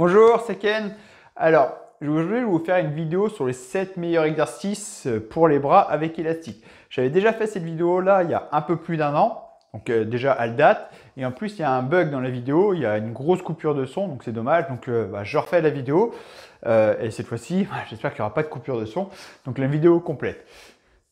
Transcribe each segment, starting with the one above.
Bonjour, c'est Ken. Alors, aujourd'hui, je vais vous faire une vidéo sur les 7 meilleurs exercices pour les bras avec élastique. J'avais déjà fait cette vidéo-là il y a un peu plus d'un an, donc euh, déjà elle date. Et en plus, il y a un bug dans la vidéo, il y a une grosse coupure de son, donc c'est dommage. Donc euh, bah, je refais la vidéo. Euh, et cette fois-ci, j'espère qu'il n'y aura pas de coupure de son. Donc la vidéo complète.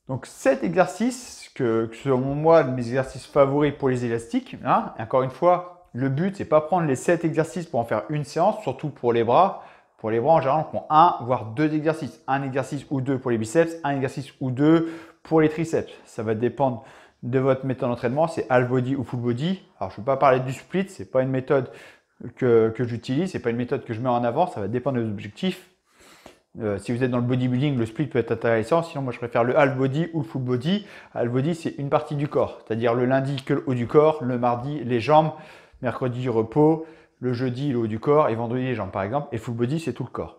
Donc 7 exercices que, que selon moi, mes exercices favoris pour les élastiques, hein, encore une fois, le but, c'est pas prendre les 7 exercices pour en faire une séance, surtout pour les bras. Pour les bras, en général, on prend un, voire deux exercices. Un exercice ou deux pour les biceps, un exercice ou deux pour les triceps. Ça va dépendre de votre méthode d'entraînement, c'est half body ou full body. Alors, je ne veux pas parler du split, c'est pas une méthode que, que j'utilise, c'est pas une méthode que je mets en avant, ça va dépendre de vos objectifs. Euh, si vous êtes dans le bodybuilding, le split peut être intéressant. Sinon, moi, je préfère le al body ou le full body. al body, c'est une partie du corps, c'est-à-dire le lundi que le haut du corps, le mardi les jambes, mercredi repos, le jeudi le haut du corps et vendredi les jambes par exemple. Et full body, c'est tout le corps.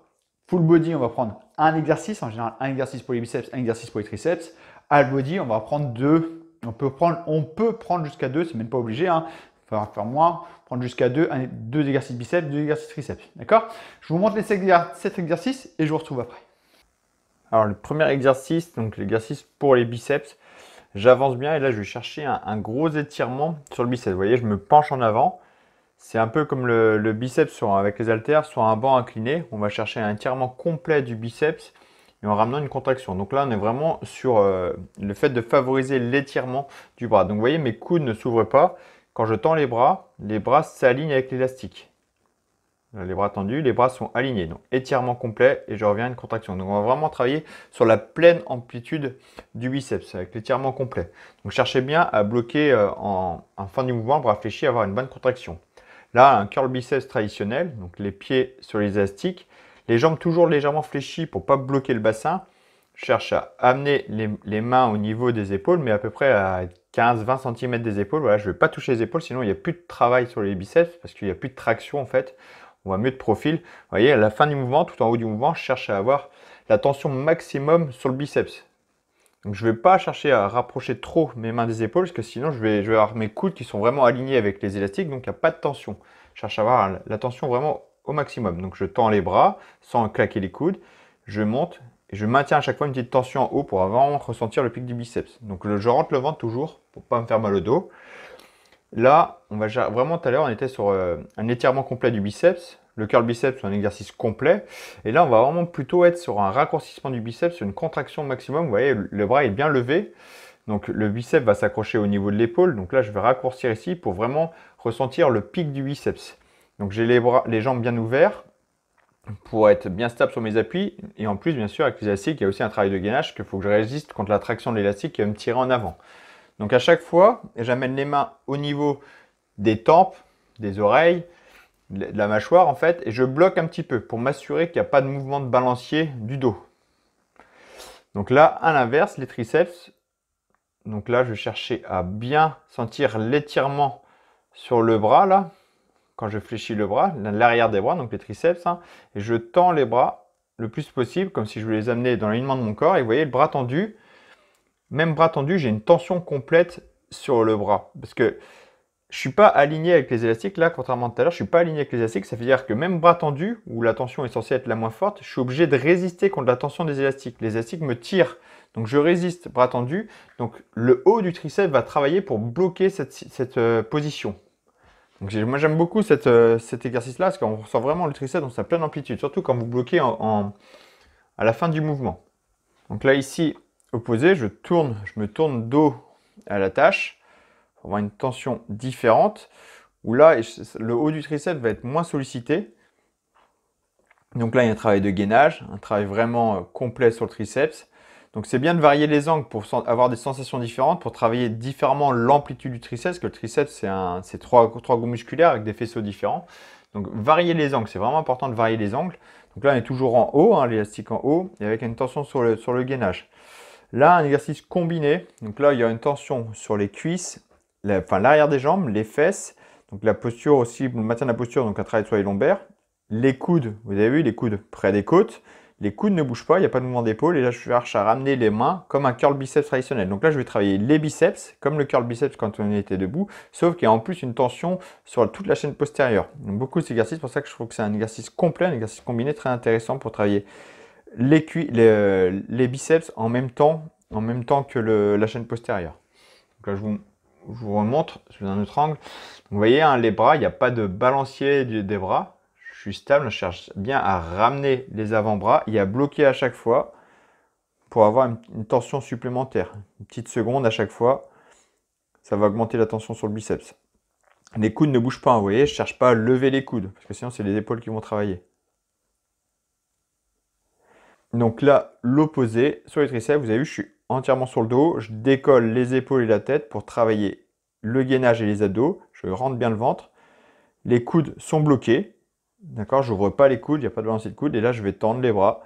Full body, on va prendre un exercice, en général un exercice pour les biceps, un exercice pour les triceps. All body, on va prendre deux. On peut prendre, on peut prendre jusqu'à deux, c'est même pas obligé. Hein. Enfin, faire moins, prendre jusqu'à deux, un, deux exercices biceps, deux exercices triceps. D'accord Je vous montre les sept exercices et je vous retrouve après. Alors le premier exercice, donc l'exercice pour les biceps, J'avance bien et là, je vais chercher un, gros étirement sur le biceps. Vous voyez, je me penche en avant. C'est un peu comme le, biceps avec les haltères sur un banc incliné. On va chercher un étirement complet du biceps et en ramenant une contraction. Donc là, on est vraiment sur euh, le fait de favoriser l'étirement du bras. Donc vous voyez, mes coudes ne s'ouvrent pas. Quand je tends les bras, les bras s'alignent avec l'élastique. Euh, les bras tendus, les bras sont alignés. Donc étirement complet et je reviens à une contraction. Donc on va vraiment travailler sur la pleine amplitude du biceps avec l'étirement complet. Donc cherchez bien à bloquer euh, en, fin du mouvement, bras fléchis, avoir une bonne contraction. Là, un curl biceps traditionnel, donc les pieds sur les élastiques, les jambes toujours légèrement fléchies pour pas bloquer le bassin. Je cherche à amener les, les, mains au niveau des épaules, mais à peu près à 15-20 cm des épaules. Voilà, je ne vais pas toucher les épaules, sinon il n'y a plus de travail sur les biceps parce qu'il n'y a plus de traction en fait on va mieux de profil. Vous voyez, à la fin du mouvement, tout en haut du mouvement, je cherche à avoir la tension maximum sur le biceps. Donc je ne vais pas chercher à rapprocher trop mes mains des épaules, parce que sinon je vais, avoir mes coudes qui sont vraiment alignés avec les élastiques, donc il n'y a pas de tension. Je cherche à avoir la tension vraiment au maximum. Donc je tends les bras sans claquer les coudes, je monte et je maintiens à chaque fois une petite tension en haut pour vraiment ressentir le pic du biceps. Donc je rentre le ventre toujours pour ne pas me faire mal au dos. Là, on va vraiment tout à l'heure, on était sur euh, un étirement complet du biceps. Le curl biceps, c'est un exercice complet. Et là, on va vraiment plutôt être sur un raccourcissement du biceps, une contraction maximum. Vous voyez, le bras est bien levé. Donc le biceps va s'accrocher au niveau de l'épaule. Donc là, je vais raccourcir ici pour vraiment ressentir le pic du biceps. Donc j'ai les, les jambes bien ouvertes pour être bien stable sur mes appuis. Et en plus, bien sûr, avec élastiques, il y a aussi un travail de gainage qu'il faut que je résiste contre la traction de l'élastique qui va me tirer en avant. Donc à chaque fois, j'amène les mains au niveau des tempes, des oreilles, de la mâchoire en fait, et je bloque un petit peu pour m'assurer qu'il n'y a pas de mouvement de balancier du dos. Donc là, à l'inverse, les triceps, donc là, je cherchais à bien sentir l'étirement sur le bras, là, quand je fléchis le bras, l'arrière des bras, donc les triceps, hein, et je tends les bras le plus possible, comme si je voulais les amener dans l'alignement de mon corps, et vous voyez le bras tendu, même bras tendu, j'ai une tension complète sur le bras. Parce que je suis pas aligné avec les élastiques. Là, contrairement à tout à l'heure, je suis pas aligné avec les élastiques. Ça veut dire que même bras tendu, où la tension est censée être la moins forte, je suis obligé de résister contre la tension des élastiques. Les élastiques me tirent. Donc je résiste bras tendu. Donc le haut du triceps va travailler pour bloquer cette, euh, position. Donc moi j'aime beaucoup euh, cet exercice-là parce qu'on ressent vraiment le triceps dans sa pleine amplitude, surtout quand vous bloquez à la fin du mouvement. Donc là ici, opposé, je tourne, je me tourne dos à la tâche pour avoir une tension différente où là, le haut du triceps va être moins sollicité. Donc là, il y a un travail de gainage, un travail vraiment euh, complet sur le triceps. Donc c'est bien de varier les angles pour avoir des sensations différentes, pour travailler différemment l'amplitude du triceps, parce que le triceps, c'est, trois, trois groupes musculaires avec des faisceaux différents. Donc varier les angles, c'est vraiment important de varier les angles. Donc là, on est toujours en haut, hein, l'élastique en haut, et avec une tension sur le gainage. Là, un exercice combiné. Donc là, il y a une tension sur les cuisses, enfin l'arrière des jambes, les fesses. Donc la posture aussi, le maintien de la posture, donc un travail sur les lombaires. Les coudes, vous avez vu, les coudes près des côtes. Les coudes ne bougent pas, il n'y a pas de mouvement d'épaule. Et là, je cherche à ramener les mains comme un curl biceps traditionnel. Donc là, je vais travailler les biceps, comme le curl biceps quand on était debout, sauf qu'il y a en plus une tension sur toute la chaîne postérieure. Donc beaucoup d'exercices, exercices c'est pour ça que je trouve que c'est un exercice complet, un exercice combiné très intéressant pour travailler euh, les, biceps en même temps, en même temps que la chaîne postérieure. je vous, vous remontre sous un autre angle. Vous voyez, hein, les bras, il n'y a pas de balancier des bras. Je suis stable, je cherche bien à ramener les avant-bras et à bloquer à chaque fois pour avoir une, tension supplémentaire. Une petite seconde à chaque fois, ça va augmenter la tension sur le biceps. Les coudes ne bougent pas, hein, vous voyez, je ne cherche pas à lever les coudes, parce que sinon c'est les épaules qui vont travailler. Donc là, l'opposé, sur les triceps, vous avez vu, je suis entièrement sur le dos, je décolle les épaules et la tête pour travailler le gainage et les abdos, je rentre bien le ventre, les coudes sont bloqués, d'accord, j'ouvre pas les coudes, il n'y a pas de balancée de coudes, et là je vais tendre les bras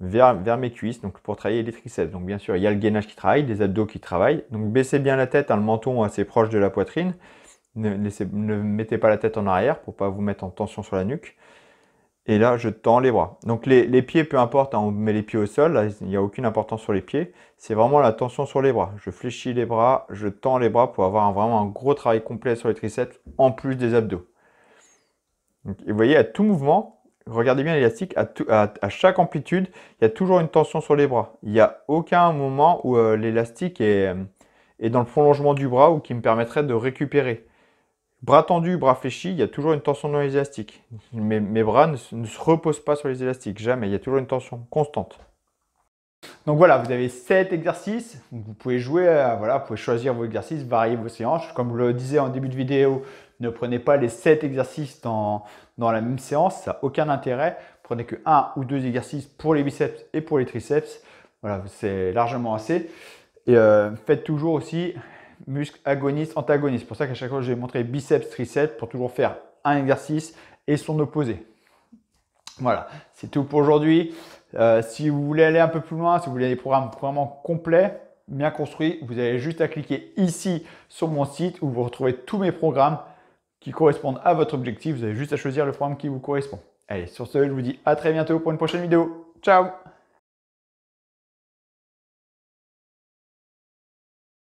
vers, mes cuisses, donc pour travailler les triceps. Donc bien sûr, il y a le gainage qui travaille, les abdos qui travaillent, donc baissez bien la tête, hein, le menton assez proche de la poitrine, ne, ne mettez pas la tête en arrière pour pas vous mettre en tension sur la nuque. Et là, je tends les bras. Donc les, pieds, peu importe, hein, on met les pieds au sol, il n'y a aucune importance sur les pieds. C'est vraiment la tension sur les bras. Je fléchis les bras, je tends les bras pour avoir vraiment un gros travail complet sur les triceps, en plus des abdos. et vous voyez, à tout mouvement, regardez bien l'élastique, à, chaque amplitude, il y a toujours une tension sur les bras. Il n'y a aucun moment où euh, l'élastique euh, est dans le prolongement du bras ou qui me permettrait de récupérer. Bras tendus, bras fléchis, il y a toujours une tension dans les élastiques. Mes, bras ne, se reposent pas sur les élastiques, jamais. Il y a toujours une tension constante. Donc voilà, vous avez 7 exercices. Vous pouvez jouer, voilà, vous pouvez choisir vos exercices, varier vos séances. Comme je le disais en début de vidéo, ne prenez pas les 7 exercices dans, la même séance, ça n'a aucun intérêt. Prenez que un ou deux exercices pour les biceps et pour les triceps. Voilà, c'est largement assez. Et euh, faites toujours aussi muscles agonistes, antagonistes. C'est pour ça qu'à chaque fois, je vais montrer biceps, triceps pour toujours faire un exercice et son opposé. Voilà, c'est tout pour aujourd'hui. Euh, si vous voulez aller un peu plus loin, si vous voulez des programmes vraiment complets, bien construits, vous avez juste à cliquer ici sur mon site où vous retrouvez tous mes programmes qui correspondent à votre objectif. Vous avez juste à choisir le programme qui vous correspond. Allez, sur ce, je vous dis à très bientôt pour une prochaine vidéo. Ciao